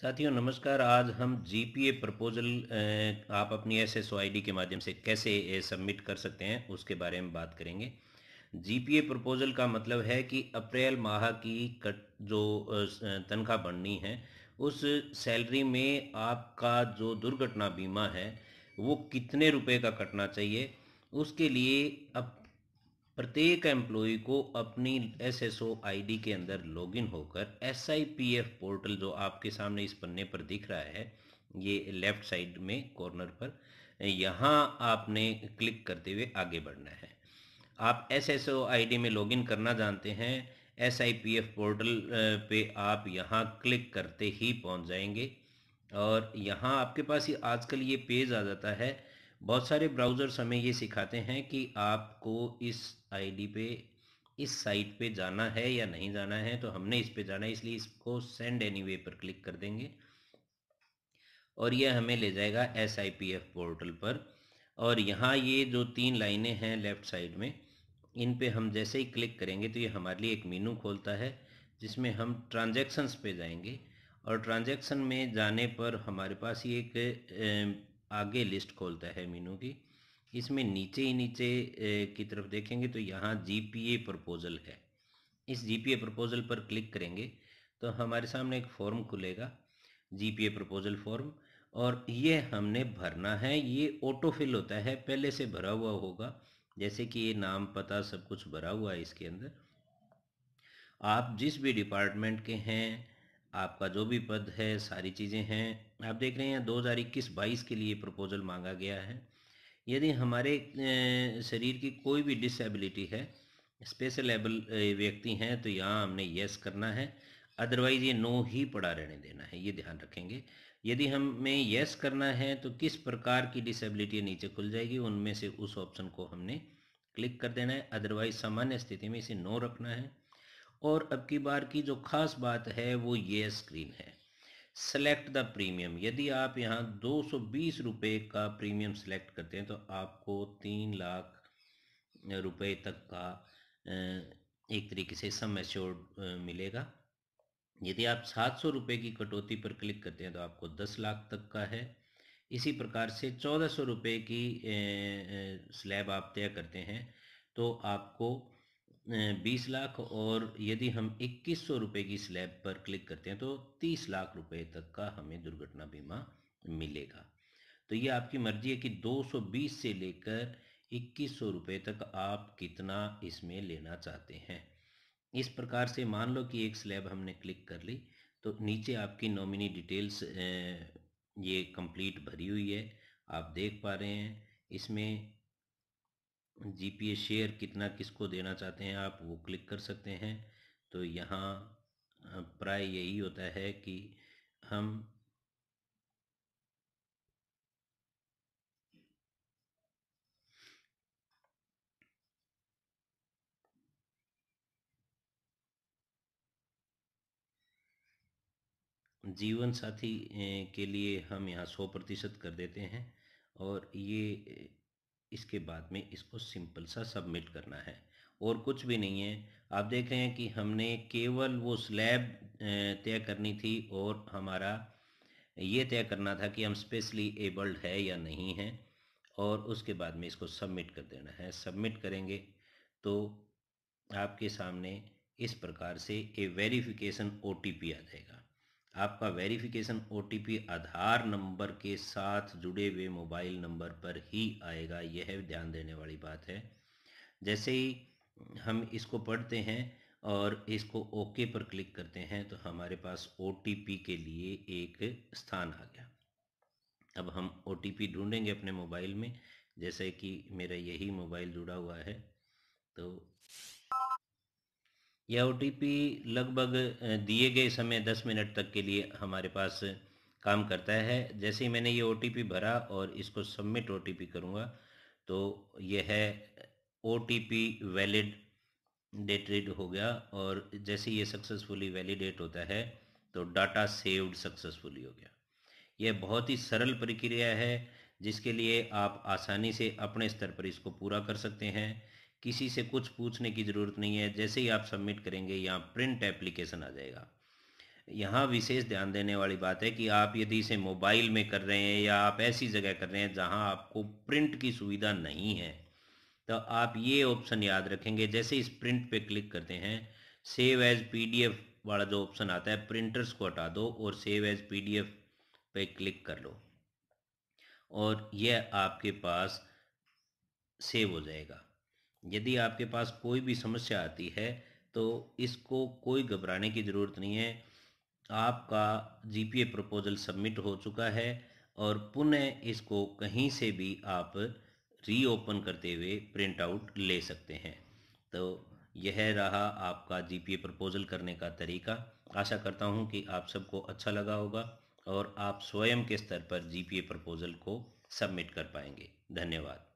साथियों नमस्कार आज हम जीपीए प्रपोजल आप अपनी एस एस के माध्यम से कैसे सबमिट कर सकते हैं उसके बारे में बात करेंगे जीपीए प्रपोजल का मतलब है कि अप्रैल माह की कट जो तनख्वाह बढ़नी है उस सैलरी में आपका जो दुर्घटना बीमा है वो कितने रुपए का कटना चाहिए उसके लिए अब प्रत्येक एम्प्लॉय को अपनी S S O I D के अंदर लॉगिन होकर S I P F portal जो आपके सामने इस पन्ने पर दिख रहा है ये लेफ्ट साइड में कॉर्नर पर यहाँ आपने क्लिक करते हुए आगे बढ़ना है आप S S O I D में लॉगिन करना जानते हैं S I P F portal पे आप यहाँ क्लिक करते ही पहुँच जाएंगे और यहाँ आपके पास ये आजकल ये पेज आ जाता है बहुत सारे ब्राउज़र्स हमें ये सिखाते हैं कि आपको इस आईडी पे इस साइट पे जाना है या नहीं जाना है तो हमने इस पे जाना है इसलिए इसको सेंड एनीवे पर क्लिक कर देंगे और यह हमें ले जाएगा S I P F portal पर और यहाँ ये जो तीन लाइनें हैं लेफ़्ट साइड में इन पे हम जैसे ही क्लिक करेंगे तो ये हमारे लिए एक मीनू खोलता है जिसमें हम ट्रांजेक्शन्स पे जाएंगे और ट्रांजेक्शन में जाने पर हमारे पास ये एक आगे लिस्ट खोलता है मीनू की इसमें नीचे ही नीचे की तरफ देखेंगे तो यहाँ जीपीए प्रपोजल है इस जीपीए प्रपोजल पर क्लिक करेंगे तो हमारे सामने एक फॉर्म खुलेगा जीपीए प्रपोजल फॉर्म और ये हमने भरना है ये ऑटो फिल होता है पहले से भरा हुआ होगा जैसे कि ये नाम पता सब कुछ भरा हुआ है इसके अंदर आप जिस भी डिपार्टमेंट के हैं आपका जो भी पद है सारी चीज़ें हैं आप देख रहे हैं दो हज़ार इक्कीस बाईस के लिए प्रपोजल मांगा गया है यदि हमारे शरीर की कोई भी डिसेबिलिटी है स्पेशल एबल व्यक्ति हैं तो यहाँ हमने यस करना है अदरवाइज़ ये नो ही पड़ा रहने देना है ये ध्यान रखेंगे यदि हमें यस करना है तो किस प्रकार की डिसेबिलिटी नीचे खुल जाएगी उनमें से उस ऑप्शन को हमने क्लिक कर देना है अदरवाइज सामान्य स्थिति में इसे नो रखना है और अब की बार की जो ख़ास बात है वो ये स्क्रीन है सेलेक्ट द प्रीमियम यदि आप यहाँ दो सौ बीस रुपये का प्रीमियम सेलेक्ट करते हैं तो आपको तीन लाख रुपए तक का एक तरीके से सम एश्योर्ड मिलेगा यदि आप सात सौ रुपये की कटौती पर क्लिक करते हैं तो आपको दस लाख तक का है इसी प्रकार से चौदह सौ रुपये की स्लैब आप तय करते हैं तो आपको बीस लाख और यदि हम इक्कीस सौ रुपये की स्लैब पर क्लिक करते हैं तो तीस लाख रुपए तक का हमें दुर्घटना बीमा मिलेगा तो ये आपकी मर्जी है कि 220 से लेकर इक्कीस सौ रुपये तक आप कितना इसमें लेना चाहते हैं इस प्रकार से मान लो कि एक स्लैब हमने क्लिक कर ली तो नीचे आपकी नॉमिनी डिटेल्स ये कंप्लीट भरी हुई है आप देख पा रहे हैं इसमें जीपीए शेयर कितना किसको देना चाहते हैं आप वो क्लिक कर सकते हैं तो यहाँ प्राय यही होता है कि हम जीवन साथी के लिए हम यहाँ सौ प्रतिशत कर देते हैं और ये इसके बाद में इसको सिंपल सा सबमिट करना है और कुछ भी नहीं है आप देख रहे हैं कि हमने केवल वो स्लैब तय करनी थी और हमारा ये तय करना था कि हम स्पेशली एबल्ड है या नहीं है और उसके बाद में इसको सबमिट कर देना है सबमिट करेंगे तो आपके सामने इस प्रकार से ए वेरिफिकेशन ओ आ जाएगा आपका वेरिफिकेशन ओ आधार नंबर के साथ जुड़े हुए मोबाइल नंबर पर ही आएगा यह ध्यान देने वाली बात है जैसे ही हम इसको पढ़ते हैं और इसको ओके पर क्लिक करते हैं तो हमारे पास ओ के लिए एक स्थान आ गया अब हम ओ ढूंढेंगे अपने मोबाइल में जैसे कि मेरा यही मोबाइल जुड़ा हुआ है तो यह ओ लगभग दिए गए समय 10 मिनट तक के लिए हमारे पास काम करता है जैसे ही मैंने ये ओ भरा और इसको सबमिट ओ टी करूँगा तो यह है ओ वैलिड डेटेड हो गया और जैसे ये सक्सेसफुली वैलिडेट होता है तो डाटा सेव्ड सक्सेसफुली हो गया यह बहुत ही सरल प्रक्रिया है जिसके लिए आप आसानी से अपने स्तर पर इसको पूरा कर सकते हैं किसी से कुछ पूछने की ज़रूरत नहीं है जैसे ही आप सबमिट करेंगे यहाँ प्रिंट एप्लीकेशन आ जाएगा यहाँ विशेष ध्यान देने वाली बात है कि आप यदि इसे मोबाइल में कर रहे हैं या आप ऐसी जगह कर रहे हैं जहाँ आपको प्रिंट की सुविधा नहीं है तो आप ये ऑप्शन याद रखेंगे जैसे इस प्रिंट पे क्लिक करते हैं सेव एज पीडीएफ वाला जो ऑप्शन आता है प्रिंटर्स को हटा दो और सेव एज पीडीएफ पे क्लिक कर लो और यह आपके पास सेव हो जाएगा यदि आपके पास कोई भी समस्या आती है तो इसको कोई घबराने की ज़रूरत नहीं है आपका जीपीए प्रपोजल सबमिट हो चुका है और पुनः इसको कहीं से भी आप रीओपन करते हुए प्रिंट आउट ले सकते हैं तो यह रहा आपका जीपीए प्रपोजल करने का तरीका आशा करता हूं कि आप सबको अच्छा लगा होगा और आप स्वयं के स्तर पर जीपीए प्रपोजल को सबमिट कर पाएंगे धन्यवाद